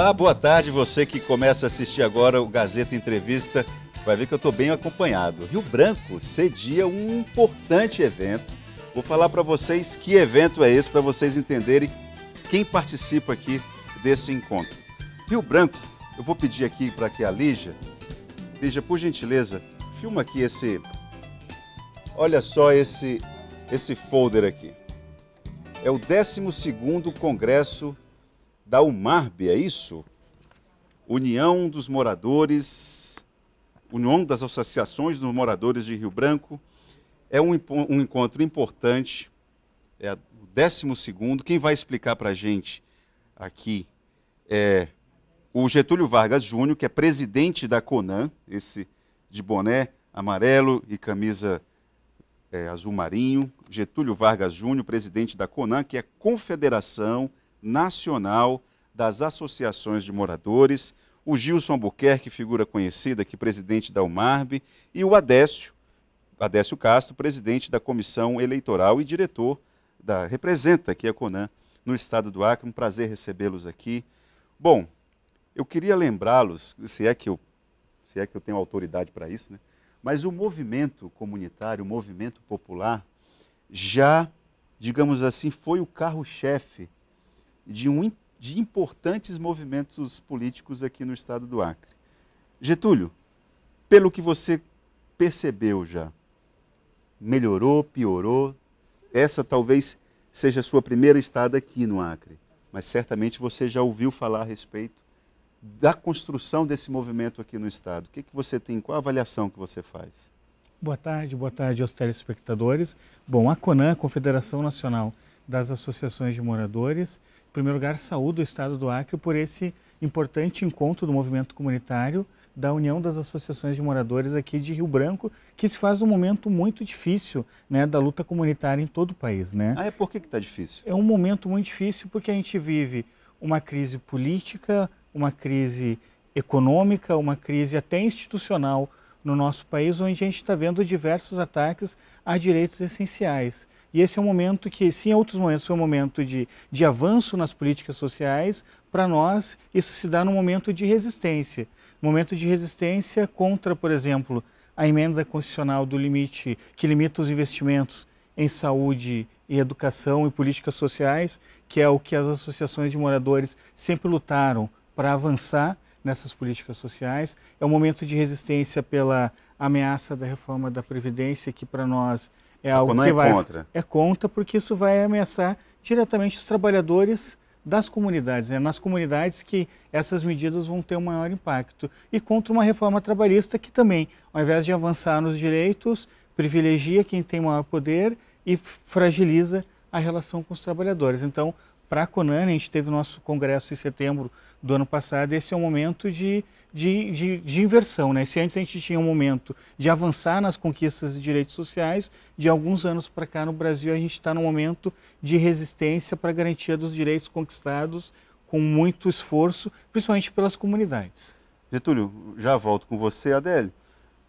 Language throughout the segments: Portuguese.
Olá, boa tarde. Você que começa a assistir agora o Gazeta Entrevista vai ver que eu estou bem acompanhado. Rio Branco cedia um importante evento. Vou falar para vocês que evento é esse, para vocês entenderem quem participa aqui desse encontro. Rio Branco, eu vou pedir aqui para que a Lígia, Lígia, por gentileza, filma aqui esse. Olha só esse, esse folder aqui. É o 12 Congresso da UMARB, é isso? União dos Moradores, União das Associações dos Moradores de Rio Branco. É um, um encontro importante, é o 12. Quem vai explicar para a gente aqui é o Getúlio Vargas Júnior, que é presidente da CONAN, esse de boné amarelo e camisa é, azul marinho. Getúlio Vargas Júnior, presidente da CONAN, que é a Confederação nacional das associações de moradores, o Gilson Albuquerque, figura conhecida aqui, presidente da UMARB, e o Adécio, Adécio Castro, presidente da Comissão Eleitoral e diretor da representa aqui a Conan no estado do Acre. Um prazer recebê-los aqui. Bom, eu queria lembrá-los, se é que eu se é que eu tenho autoridade para isso, né? Mas o movimento comunitário, o movimento popular já, digamos assim, foi o carro-chefe de, um, de importantes movimentos políticos aqui no estado do Acre. Getúlio, pelo que você percebeu já, melhorou, piorou? Essa talvez seja a sua primeira estada aqui no Acre, mas certamente você já ouviu falar a respeito da construção desse movimento aqui no Estado. O que, que você tem, qual a avaliação que você faz? Boa tarde, boa tarde aos telespectadores. Bom, a CONAN, Confederação Nacional das Associações de Moradores, em primeiro lugar, saúdo o Estado do Acre por esse importante encontro do movimento comunitário da União das Associações de Moradores aqui de Rio Branco, que se faz um momento muito difícil né, da luta comunitária em todo o país. Né? Ah, é por que está difícil? É um momento muito difícil porque a gente vive uma crise política, uma crise econômica, uma crise até institucional no nosso país, onde a gente está vendo diversos ataques a direitos essenciais. E esse é um momento que, sim, em outros momentos, foi um momento de, de avanço nas políticas sociais. Para nós, isso se dá num momento de resistência. Momento de resistência contra, por exemplo, a emenda constitucional do limite, que limita os investimentos em saúde e educação e políticas sociais, que é o que as associações de moradores sempre lutaram para avançar nessas políticas sociais. É um momento de resistência pela ameaça da reforma da Previdência, que para nós é algo não é que é vai, contra. É contra, porque isso vai ameaçar diretamente os trabalhadores das comunidades, é nas comunidades que essas medidas vão ter um maior impacto. E contra uma reforma trabalhista que também, ao invés de avançar nos direitos, privilegia quem tem maior poder e fragiliza a relação com os trabalhadores. Então, para a Conani, a gente teve o nosso congresso em setembro do ano passado, esse é um momento de, de, de, de inversão. Né? Se antes a gente tinha um momento de avançar nas conquistas de direitos sociais, de alguns anos para cá no Brasil a gente está num momento de resistência para a garantia dos direitos conquistados com muito esforço, principalmente pelas comunidades. Getúlio, já volto com você, Adélio.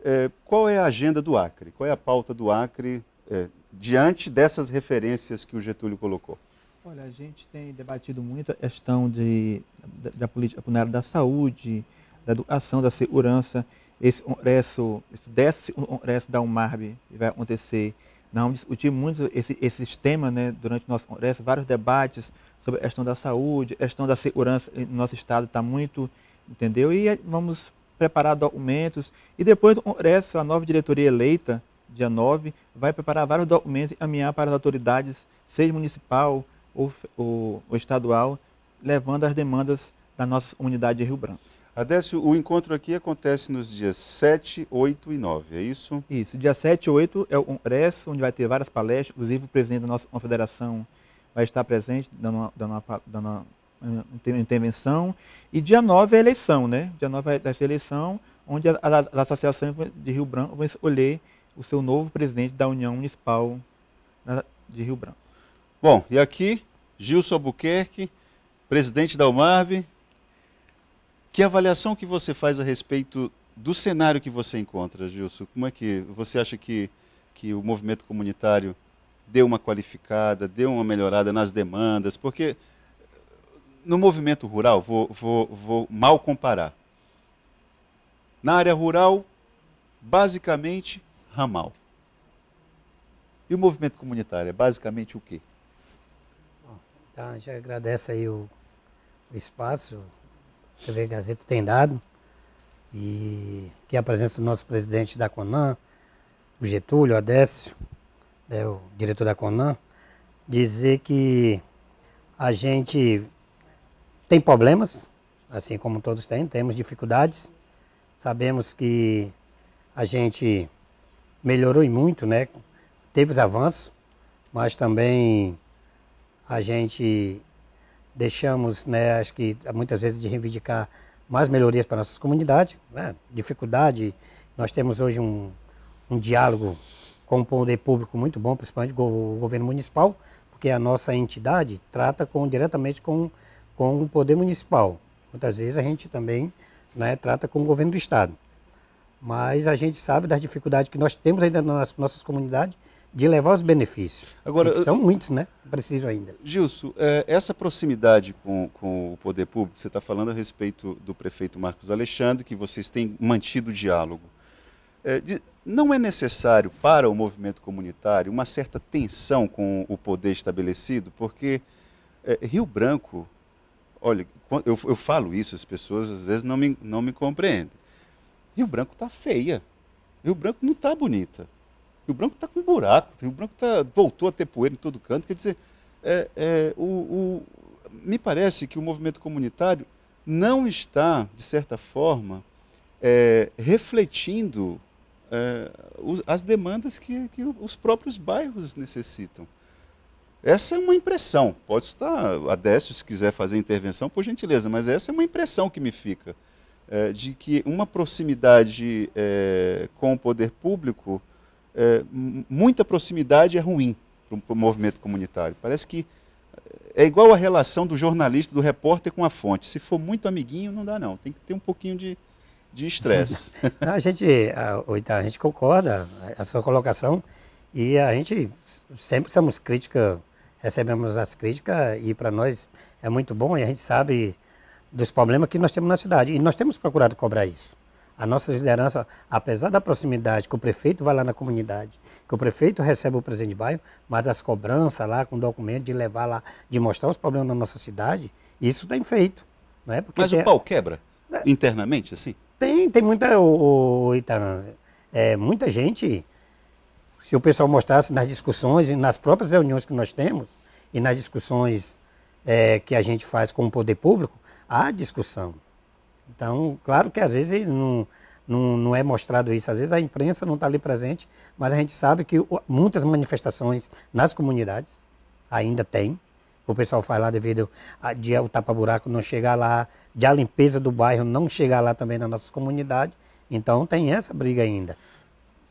É, qual é a agenda do Acre? Qual é a pauta do Acre é, diante dessas referências que o Getúlio colocou? Olha, a gente tem debatido muito a questão de, da, da política na área da saúde, da educação, da segurança. Esse congresso, esse décimo congresso da UMARB que vai acontecer. Nós vamos discutir muito esse, esses temas né, durante o nosso congresso, vários debates sobre a questão da saúde, a questão da segurança no nosso estado está muito, entendeu? E vamos preparar documentos. E depois do congresso, a nova diretoria eleita, dia 9, vai preparar vários documentos e ameaçar para as autoridades, seja municipal, o ou, ou estadual, levando as demandas da nossa unidade de Rio Branco. Adécio, o encontro aqui acontece nos dias 7, 8 e 9, é isso? Isso, dia 7 e 8 é o congresso, onde vai ter várias palestras, inclusive o presidente da nossa confederação vai estar presente, dando uma, dando uma, dando uma intervenção. E dia 9 é a eleição, né? Dia 9 vai ser a eleição, onde as associações a, Associação de Rio Branco vai escolher o seu novo presidente da União Municipal de Rio Branco. Bom, e aqui, Gilson Albuquerque, presidente da UMARB. Que avaliação que você faz a respeito do cenário que você encontra, Gilson? Como é que você acha que, que o movimento comunitário deu uma qualificada, deu uma melhorada nas demandas? Porque no movimento rural, vou, vou, vou mal comparar. Na área rural, basicamente, ramal. E o movimento comunitário é basicamente o quê? tá? A gente agradece aí o, o espaço que a TV Gazeta tem dado e que a presença do nosso presidente da Conan, o Getúlio, o Adécio, é, o diretor da Conan, dizer que a gente tem problemas, assim como todos têm, temos dificuldades. Sabemos que a gente melhorou e muito, né? Teve os avanços, mas também a gente deixamos, né, acho que muitas vezes de reivindicar mais melhorias para nossas comunidades, né? dificuldade. Nós temos hoje um, um diálogo com o poder público muito bom, principalmente o governo municipal, porque a nossa entidade trata com, diretamente com, com o poder municipal. Muitas vezes a gente também né, trata com o governo do estado. Mas a gente sabe das dificuldades que nós temos ainda nas nossas comunidades de levar os benefícios. Agora, são muitos, né? Preciso ainda. Gilson, é, essa proximidade com, com o poder público, você está falando a respeito do prefeito Marcos Alexandre, que vocês têm mantido o diálogo. É, de, não é necessário para o movimento comunitário uma certa tensão com o poder estabelecido, porque é, Rio Branco, olha, eu, eu falo isso, as pessoas às vezes não me, não me compreendem. Rio Branco está feia. Rio Branco não está bonita. Rio Branco está com buraco, Rio Branco tá, voltou a ter poeira em todo canto. Quer dizer, é, é, o, o, me parece que o movimento comunitário não está, de certa forma, é, refletindo é, os, as demandas que, que os próprios bairros necessitam. Essa é uma impressão. Pode estar, Adécio, se quiser fazer intervenção, por gentileza, mas essa é uma impressão que me fica, é, de que uma proximidade é, com o poder público é, muita proximidade é ruim para o movimento comunitário. Parece que é igual a relação do jornalista, do repórter com a fonte. Se for muito amiguinho, não dá não. Tem que ter um pouquinho de de estresse. a gente, a, a gente concorda a sua colocação e a gente sempre somos crítica, recebemos as críticas e para nós é muito bom e a gente sabe dos problemas que nós temos na cidade e nós temos procurado cobrar isso. A nossa liderança, apesar da proximidade, que o prefeito vai lá na comunidade, que o prefeito recebe o presidente de bairro, mas as cobranças lá com documento de levar lá, de mostrar os problemas da nossa cidade, isso tem feito. Não é? Porque mas tem... o pau quebra é. internamente, assim? Tem, tem muita. O, o é, muita gente, se o pessoal mostrasse nas discussões e nas próprias reuniões que nós temos, e nas discussões é, que a gente faz com o poder público, há discussão. Então, claro que às vezes não, não, não é mostrado isso, às vezes a imprensa não está ali presente, mas a gente sabe que muitas manifestações nas comunidades ainda tem, o pessoal faz lá devido a, de o tapa-buraco não chegar lá, de a limpeza do bairro não chegar lá também na nossa comunidade. Então tem essa briga ainda.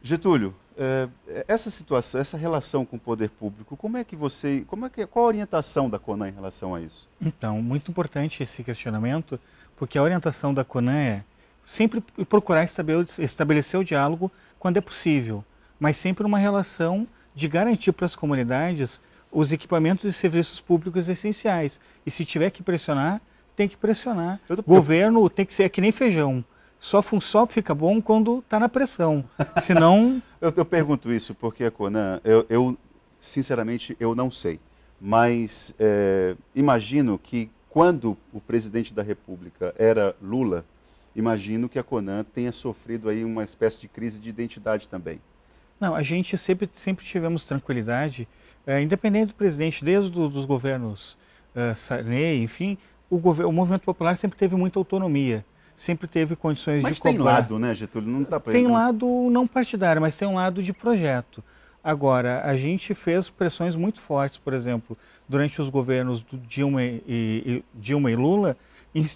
Getúlio, eh, essa situação, essa relação com o poder público, como é que você, como é que, qual a orientação da CONAN em relação a isso? Então, muito importante esse questionamento, porque a orientação da CONAN é sempre procurar estabelecer o diálogo quando é possível, mas sempre uma relação de garantir para as comunidades os equipamentos e serviços públicos essenciais. E se tiver que pressionar, tem que pressionar. Tô... Governo tem que ser é que nem feijão. Só, só fica bom quando está na pressão. Senão. eu, eu pergunto isso porque a Conan, eu, eu, sinceramente eu não sei. Mas é, imagino que quando o presidente da República era Lula, imagino que a Conan tenha sofrido aí uma espécie de crise de identidade também. Não, a gente sempre, sempre tivemos tranquilidade, é, independente do presidente, desde do, dos governos é, Sarney, enfim, o, o movimento popular sempre teve muita autonomia sempre teve condições mas de Mas tem lado, né, Getúlio? Não tá pra... Tem lado não partidário, mas tem um lado de projeto. Agora, a gente fez pressões muito fortes, por exemplo, durante os governos Dilma e, e, Dilma e Lula,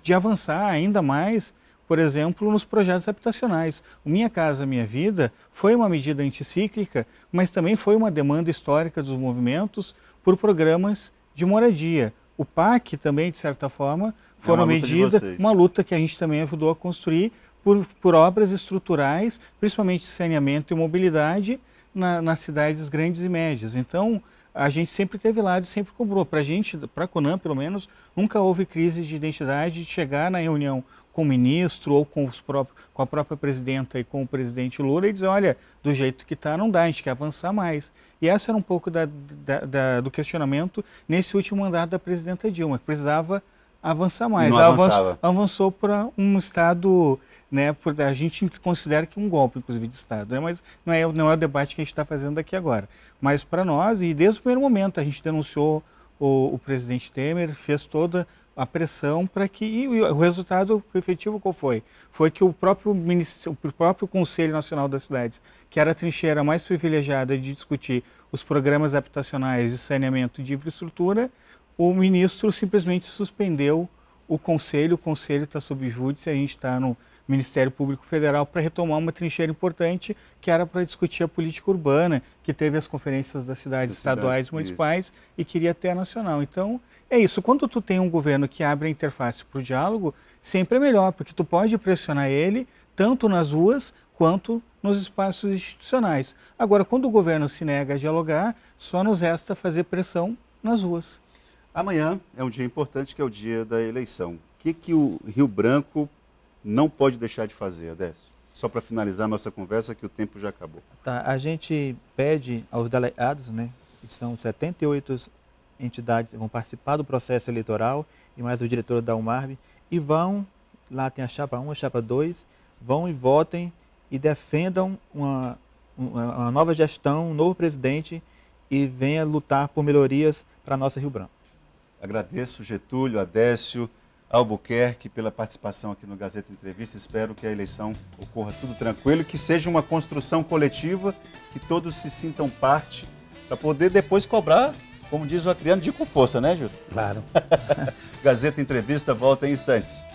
de avançar ainda mais, por exemplo, nos projetos habitacionais. O Minha Casa Minha Vida foi uma medida anticíclica, mas também foi uma demanda histórica dos movimentos por programas de moradia. O PAC também, de certa forma, foi é uma, uma medida, uma luta que a gente também ajudou a construir por, por obras estruturais, principalmente saneamento e mobilidade, na, nas cidades grandes e médias. Então, a gente sempre teve lá e sempre cobrou. Para a gente, para a Conan, pelo menos, nunca houve crise de identidade de chegar na reunião com o ministro ou com, os próprios, com a própria presidenta e com o presidente Lula e dizer, olha, do jeito que está não dá, a gente quer avançar mais. E essa era um pouco da, da, da, do questionamento nesse último mandato da presidenta Dilma, que precisava avançar mais. Não avançava. Avançou, avançou para um estado né? Por, a gente considera que é um golpe, inclusive, de Estado, né? mas não é, não é o debate que a gente está fazendo aqui agora. Mas para nós, e desde o primeiro momento, a gente denunciou o, o presidente Temer, fez toda a pressão para que e o resultado efetivo qual foi? Foi que o próprio o próprio Conselho Nacional das Cidades, que era a trincheira mais privilegiada de discutir os programas habitacionais de saneamento de infraestrutura, o ministro simplesmente suspendeu o conselho, o conselho está sob júdice, a gente está no Ministério Público Federal para retomar uma trincheira importante que era para discutir a política urbana, que teve as conferências das cidades da estaduais cidade, e municipais isso. e queria até a nacional. Então, é isso. Quando tu tem um governo que abre a interface para o diálogo, sempre é melhor, porque tu pode pressionar ele tanto nas ruas quanto nos espaços institucionais. Agora, quando o governo se nega a dialogar, só nos resta fazer pressão nas ruas. Amanhã é um dia importante, que é o dia da eleição. O que, que o Rio Branco não pode deixar de fazer, Adécio? Só para finalizar a nossa conversa, que o tempo já acabou. Tá, a gente pede aos delegados, né, que são 78 entidades que vão participar do processo eleitoral, e mais o diretor da UMARB, e vão, lá tem a chapa 1, a chapa 2, vão e votem e defendam uma, uma nova gestão, um novo presidente e venha lutar por melhorias para a nossa Rio Branco. Agradeço, Getúlio, Adécio. Albuquerque pela participação aqui no Gazeta Entrevista. Espero que a eleição ocorra tudo tranquilo, que seja uma construção coletiva, que todos se sintam parte, para poder depois cobrar, como diz o criança, de com força, né, Gilson? Claro. Gazeta Entrevista volta em instantes.